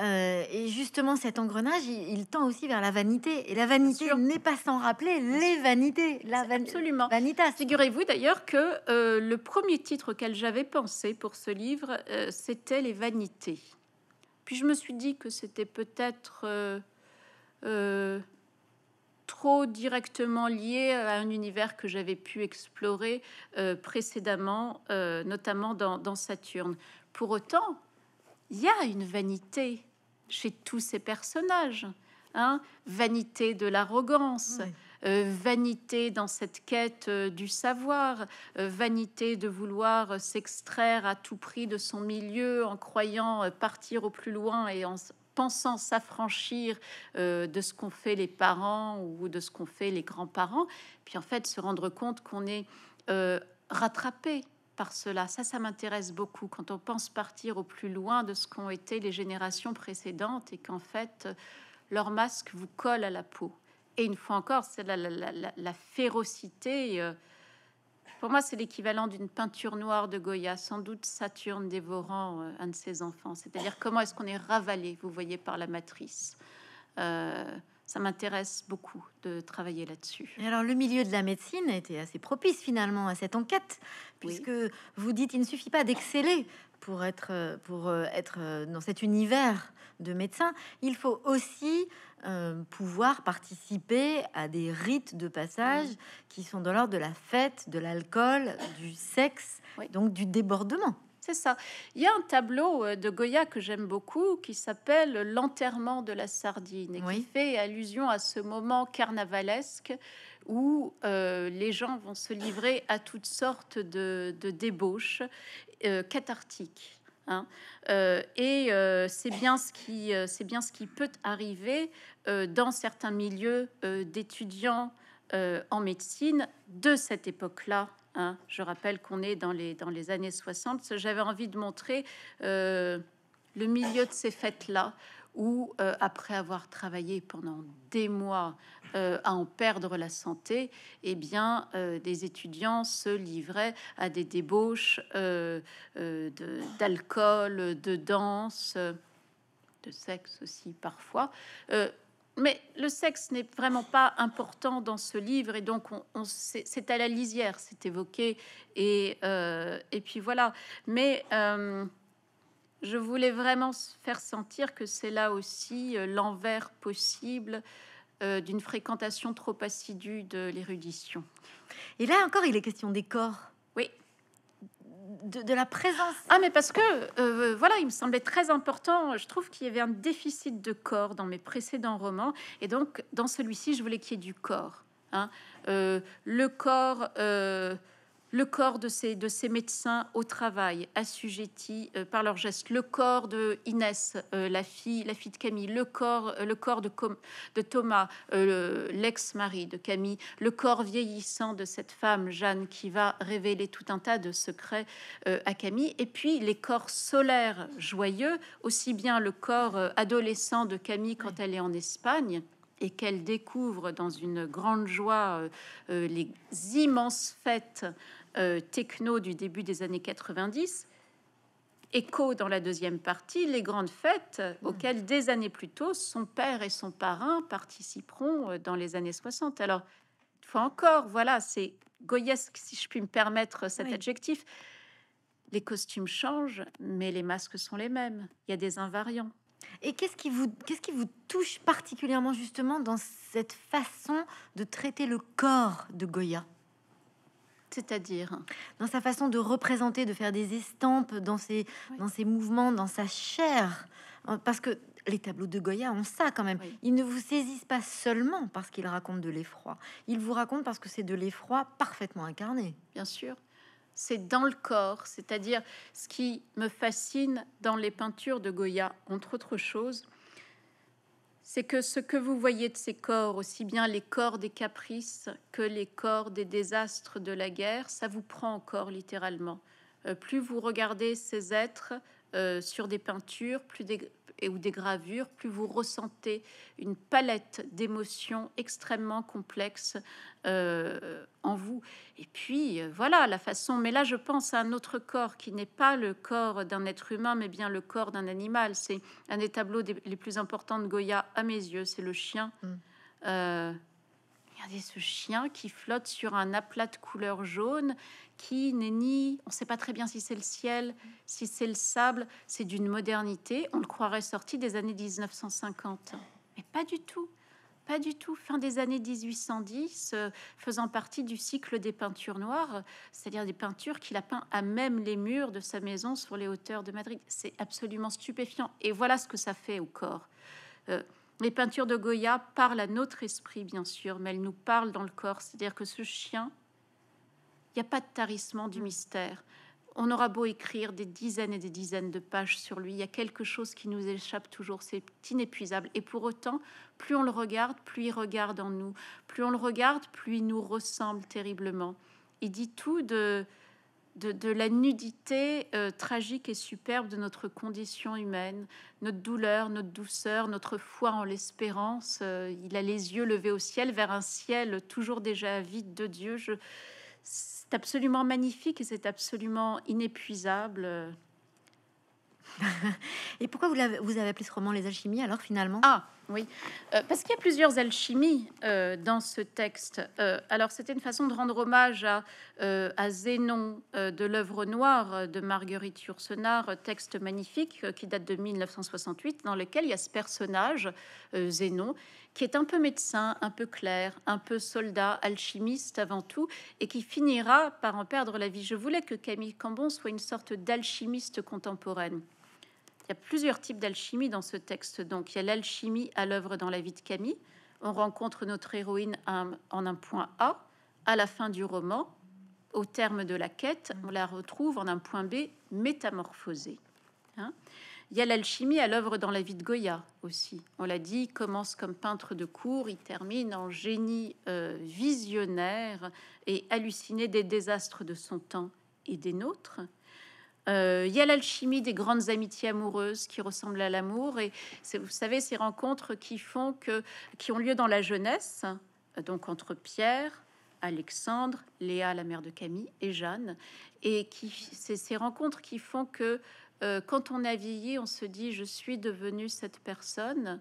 Euh, et justement, cet engrenage, il, tend aussi vers la vanité. Et la vanité n'est pas sans rappeler les vanités. La Absolument. Vanitas. Figurez-vous d'ailleurs que euh, le premier titre auquel j'avais pensé pour ce livre, euh, c'était Les vanités. Puis je me suis dit que c'était peut-être trop directement lié à un univers que j'avais pu explorer précédemment, notamment dans, Saturne. Pour autant, il y a une vanité chez tous ces personnages. Hein. vanité de l'arrogance, euh, vanité dans cette quête euh, du savoir, euh, vanité de vouloir s'extraire à tout prix de son milieu en croyant partir au plus loin et en pensant s'affranchir de ce qu'ont fait les parents ou de ce qu'ont fait les grands-parents, puis en fait se rendre compte qu'on est rattrapé par cela. Ça, ça m'intéresse beaucoup quand on pense partir au plus loin de ce qu'ont été les générations précédentes et qu'en fait, leur masque vous colle à la peau. Et une fois encore, c'est la, la, férocité. Euh, pour moi, c'est l'équivalent d'une peinture noire de Goya, sans doute Saturne dévorant euh, un de ses enfants. C'est-à-dire comment est-ce qu'on est ravalé, vous voyez, par la matrice. Euh, ça m'intéresse beaucoup de travailler là-dessus. Alors le milieu de la médecine a été assez propice finalement à cette enquête, puisque vous dites il ne suffit pas d'exceller pour être, euh, pour euh, être euh, dans cet univers de médecin. il faut aussi pouvoir participer à des rites de passage mm. qui sont de l'ordre de la fête, de l'alcool, du sexe, donc du débordement. C'est ça. Il y a un tableau euh, de Goya que j'aime beaucoup qui s'appelle L'enterrement de la sardine et qui fait allusion à ce moment carnavalesque où euh, les gens vont se livrer à toutes sortes de, débauches euh, cathartiques. Hein. et c'est bien ce qui c'est bien ce qui peut arriver dans certains milieux d'étudiants en médecine de cette époque-là Hein, je rappelle qu'on est dans les, années 60. J'avais envie de montrer euh, le milieu de ces fêtes-là, où, euh, après avoir travaillé pendant des mois euh, à en perdre la santé, eh bien, des étudiants se livraient à des débauches d'alcool, de, de, danse, de sexe aussi parfois mais le sexe n'est vraiment pas important dans ce livre, et donc c'est à la lisière, c'est évoqué, et, euh, puis voilà. Mais euh, je voulais vraiment faire sentir que c'est là aussi euh, l'envers possible d'une fréquentation trop assidue de l'érudition. Et là encore, il est question des corps de, la présence. Ah, mais parce que, euh, voilà, il me semblait très important. Je trouve qu'il y avait un déficit de corps dans mes précédents romans. Et donc, dans celui-ci, je voulais qu'il y ait du corps. Hein. Euh, le corps... Euh, le corps de ces, de médecins au travail, assujettis euh, par leurs gestes, le corps de Inès, euh, la, fille, la fille de Camille, le corps, euh, le corps de, de Thomas, l'ex-mari de Camille, le corps vieillissant de cette femme, Jeanne, qui va révéler tout un tas de secrets à Camille, et puis les corps solaires joyeux, aussi bien le corps adolescent de Camille quand elle est en Espagne, et qu'elle découvre dans une grande joie les immenses fêtes euh, techno du début des années 90, écho dans la deuxième partie, les grandes fêtes mm. auxquelles des années plus tôt, son père et son parrain participeront euh, dans les années 60. Alors, une fois encore, voilà, c'est goyesque si je puis me permettre cet adjectif. Les costumes changent, mais les masques sont les mêmes. Il y a des invariants. Et quest qui, vous, qu'est-ce qui vous touche particulièrement justement dans cette façon de traiter le corps de Goya c'est-à-dire Dans sa façon de représenter, de faire des estampes, dans ses, dans ses mouvements, dans sa chair. Euh, parce que les tableaux de Goya ont ça quand même. Ils ne vous saisissent pas seulement parce qu'ils racontent de l'effroi. Ils vous racontent parce que c'est de l'effroi parfaitement incarné. Bien sûr. C'est dans le corps, c'est-à-dire ce qui me fascine dans les peintures de Goya, entre autres choses, c'est que ce que vous voyez de ces corps, aussi bien les corps des caprices que les corps des désastres de la guerre, ça vous prend encore littéralement. Euh, plus vous regardez ces êtres euh, sur des peintures, plus, des, et ou des gravures, plus vous ressentez une palette d'émotions extrêmement complexes euh, en vous. Et puis euh, voilà la façon. Mais là, je pense à un autre corps qui n'est pas le corps d'un être humain, mais bien le corps d'un animal. C'est un des tableaux les plus importants de Goya à mes yeux. C'est le chien. Mm. Euh, regardez ce chien qui flotte sur un aplat de couleur jaune, qui n'est ni, on ne sait pas très bien si c'est le ciel, si c'est le sable, c'est d'une modernité, on le croirait sorti des années 1950. Mais pas du tout, pas du tout. Fin des années 1810, euh, faisant partie du cycle des peintures noires, c'est-à-dire des peintures qu'il a peint à même les murs de sa maison sur les hauteurs de Madrid. C'est absolument stupéfiant. Et voilà ce que ça fait au corps. Euh, les peintures de Goya parlent à notre esprit, bien sûr, mais elles nous parlent dans le corps. C'est-à-dire que ce chien, il n'y a pas de tarissement du mystère. On aura beau écrire des dizaines et des dizaines de pages sur lui, il y a quelque chose qui nous échappe toujours, c'est inépuisable. Et pour autant, plus on le regarde, plus il regarde en nous. Plus on le regarde, plus il nous ressemble terriblement. Il dit tout de, de, la nudité euh, tragique et superbe de notre condition humaine, notre douleur, notre douceur, notre foi en l'espérance. Euh, il a les yeux levés au ciel, vers un ciel toujours déjà vide de Dieu. C'est absolument magnifique et c'est absolument inépuisable. (laughs) et pourquoi vous, avez, vous appelé ce roman Les Alchimies alors finalement Ah oui, euh, parce qu'il y a plusieurs alchimies euh, dans ce texte. Euh, alors, c'était une façon de rendre hommage à, à Zénon de l'œuvre noire de Marguerite Yourcenar, texte magnifique qui date de 1968, dans lequel il y a ce personnage, Zénon, qui est un peu médecin, un peu clair, un peu soldat, alchimiste avant tout, et qui finira par en perdre la vie. Je voulais que Camille Cambon soit une sorte d'alchimiste contemporaine. Il y a plusieurs types d'alchimie dans ce texte. Donc, il y a l'alchimie à l'œuvre dans la vie de Camille. On rencontre notre héroïne en un point A, à la fin du roman. Au terme de la quête, on la retrouve en un point B, métamorphosée. Hein. il y a l'alchimie à l'œuvre dans la vie de Goya aussi. On l'a dit, il commence comme peintre de cour, il termine en génie euh, visionnaire et halluciné des désastres de son temps et des nôtres. Euh, il y a l'alchimie des grandes amitiés amoureuses qui ressemblent à l'amour. Et vous savez, ces rencontres qui, font que, qui ont lieu dans la jeunesse, donc entre Pierre, Alexandre, Léa, la mère de Camille, et Jeanne. Et c'est ces rencontres qui font que euh, quand on a vieilli, on se dit, je suis devenue cette personne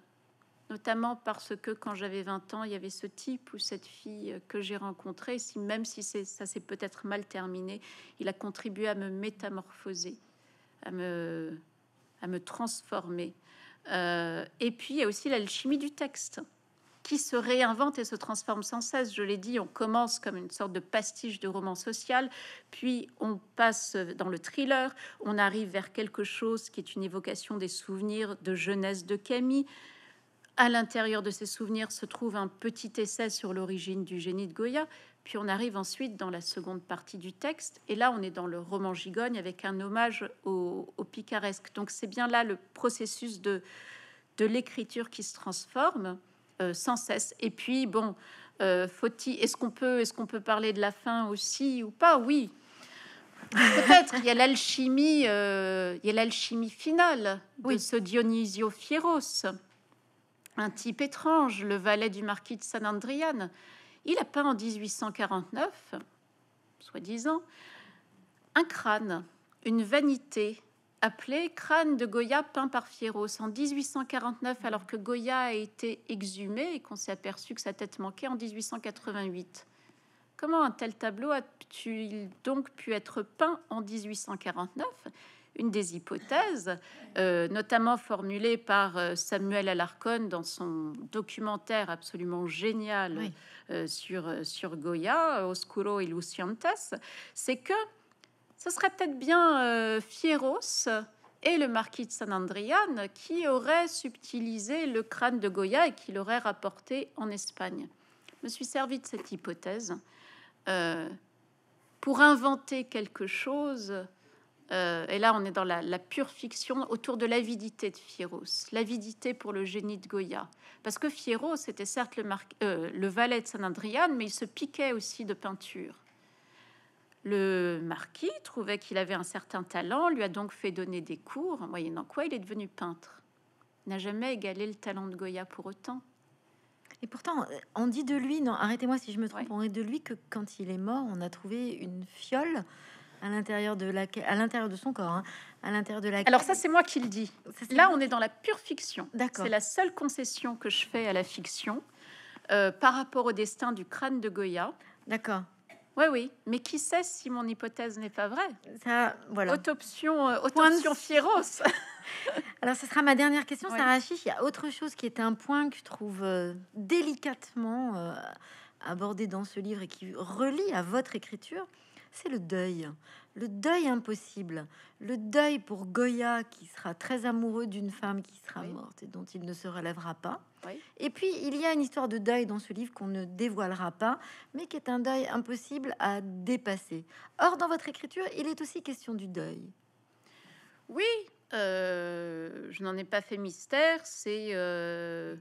notamment parce que quand j'avais 20 ans, il y avait ce type ou cette fille euh, que j'ai rencontrée, si, même si ça s'est peut-être mal terminé, il a contribué à me métamorphoser, à me, transformer. Euh, et puis, il y a aussi l'alchimie du texte qui se réinvente et se transforme sans cesse. Je l'ai dit, on commence comme une sorte de pastiche de roman social, puis on passe dans le thriller, on arrive vers quelque chose qui est une évocation des souvenirs de jeunesse de Camille, à l'intérieur de ces souvenirs se trouve un petit essai sur l'origine du génie de Goya, puis on arrive ensuite dans la seconde partie du texte, et là on est dans le roman Gigogne avec un hommage au, picaresque. Donc c'est bien là le processus de, de l'écriture qui se transforme euh, sans cesse. Et puis bon, euh, faut-il, est-ce qu'on peut, est-ce qu'on peut parler de la fin aussi ou pas Oui, peut-être. il y a l'alchimie, euh, il y a l'alchimie finale de ce Dionysio Fieros un type étrange, le valet du marquis de San Andrian. Il a peint en 1849, soi-disant, un crâne, une vanité, appelée crâne de Goya peint par Fieros. En 1849, alors que Goya a été exhumé et qu'on s'est aperçu que sa tête manquait en 1888. Comment un tel tableau a-t-il donc pu être peint en 1849 une des hypothèses, euh, notamment formulée par euh, Samuel Alarcon dans son documentaire absolument génial euh, sur, sur Goya, Oscuro et Lucientes, c'est que ce serait peut-être bien Fierros Fieros et le marquis de San Andrian qui auraient subtilisé le crâne de Goya et qui l'auraient rapporté en Espagne. Je me suis servi de cette hypothèse pour inventer quelque chose euh, et là on est dans la, pure fiction, autour de l'avidité de Fieros, l'avidité pour le génie de Goya. Parce que Fieros était certes euh, le, valet de San Adrian, mais il se piquait aussi de peinture. Le marquis trouvait qu'il avait un certain talent, lui a donc fait donner des cours, en moyennant quoi il est devenu peintre. N'a jamais égalé le talent de Goya pour autant. Et pourtant, on dit de lui, non, arrêtez-moi si je me trompe, on dit de lui que quand il est mort, on a trouvé une fiole à l'intérieur de la, à l'intérieur de son corps, hein, à l'intérieur de la. Alors ça, c'est moi qui le dis. Là, on est dans la pure fiction. D'accord. C'est la seule concession que je fais à la fiction euh, par rapport au destin du crâne de Goya. D'accord. Oui, oui, mais qui sait si mon hypothèse n'est pas vraie Ça, voilà. Autopsion, euh, féroce. (laughs) (laughs) Alors, ce sera ma dernière question, Sarah Il y a autre chose qui est un point que je trouve euh, délicatement abordé dans ce livre et qui relie à votre écriture, c'est le deuil. Le deuil impossible. Le deuil pour Goya qui sera très amoureux d'une femme qui sera morte et dont il ne se relèvera pas. Et puis, il y a une histoire de deuil dans ce livre qu'on ne dévoilera pas, mais qui est un deuil impossible à dépasser. Or, dans votre écriture, il est aussi question du deuil. Oui, euh, je n'en ai pas fait mystère. C'est... Euh,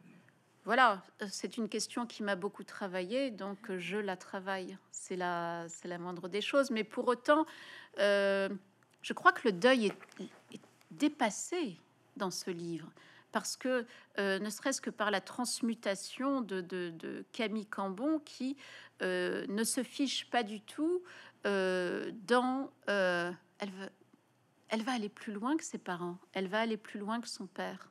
voilà, euh, c'est une question qui m'a beaucoup travaillé, donc euh, je la travaille. C'est la, c'est la moindre des choses. Mais pour autant, euh, je crois que le deuil est, dépassé dans ce livre. Parce que, ne serait-ce que par la transmutation de, Camille Cambon, qui ne se fiche pas du tout dans. elle va aller plus loin que ses parents, elle va aller plus loin que son père.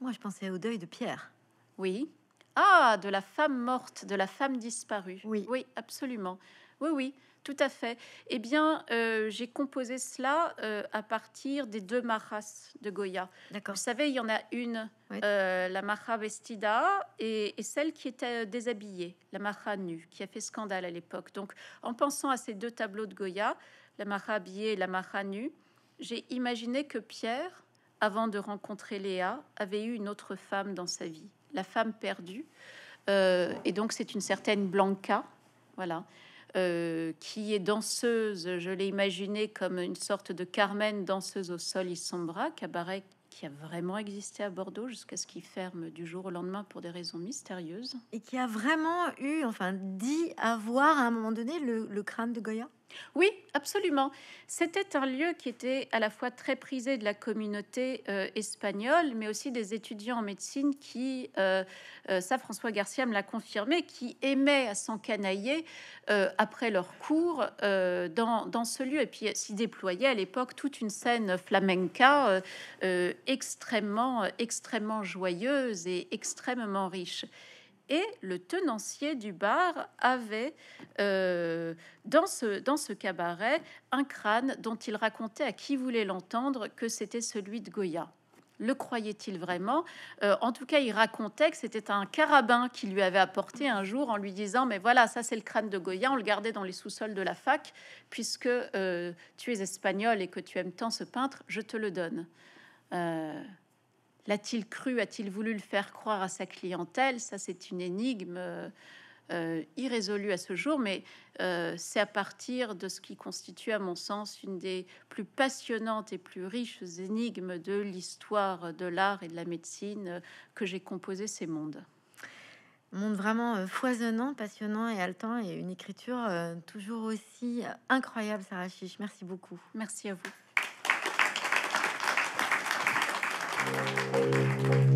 Moi, je pensais au deuil de Pierre. Oui. Ah, de la femme morte, de la femme disparue. Oui. Oui, absolument. Oui, oui, tout à fait. Eh bien, euh, j'ai composé cela euh, à partir des deux maras de Goya. D'accord. Vous savez, il y en a une, euh, la mara vestida, et, celle qui était déshabillée, la mara nue, qui a fait scandale à l'époque. Donc, en pensant à ces deux tableaux de Goya, la mara habillée et la mara nue, j'ai imaginé que Pierre, avant de rencontrer Léa, avait eu une autre femme dans sa vie. La femme perdue. Euh, et donc, c'est une certaine Blanca, voilà, euh, qui est danseuse. Je l'ai imaginée comme une sorte de Carmen danseuse au sol y sombra, cabaret qui a vraiment existé à Bordeaux jusqu'à ce qu'il ferme du jour au lendemain pour des raisons mystérieuses. Et qui a vraiment eu, enfin, dit avoir à un moment donné le crâne de Goya oui, absolument. C'était un lieu qui était à la fois très prisé de la communauté euh, espagnole, mais aussi des étudiants en médecine qui, euh, euh, ça François Garcia me l'a confirmé, qui aimaient à s'encanailler après leurs cours dans, dans, ce lieu. Et puis s'y déployait à l'époque toute une scène flamenca extrêmement, extrêmement joyeuse et extrêmement riche et le tenancier du bar avait euh, dans, ce, dans ce cabaret un crâne dont il racontait à qui voulait l'entendre que c'était celui de Goya. Le croyait-il vraiment euh, En tout cas, il racontait que c'était un carabin qui lui avait apporté un jour en lui disant Mais voilà, ça c'est le crâne de Goya, on le gardait dans les sous-sols de la fac, puisque euh, tu es espagnol et que tu aimes tant ce peintre, je te le donne. L'a-t-il cru A-t-il voulu le faire croire à sa clientèle Ça, c'est une énigme euh, irrésolue à ce jour, mais euh, c'est à partir de ce qui constitue, à mon sens, une des plus passionnantes et plus riches énigmes de l'histoire de l'art et de la médecine euh, que j'ai composé ces mondes. Monde vraiment foisonnant, passionnant et haletant, et une écriture toujours aussi incroyable, Sarah Chiche. Merci beaucoup. Merci à vous. Aplausos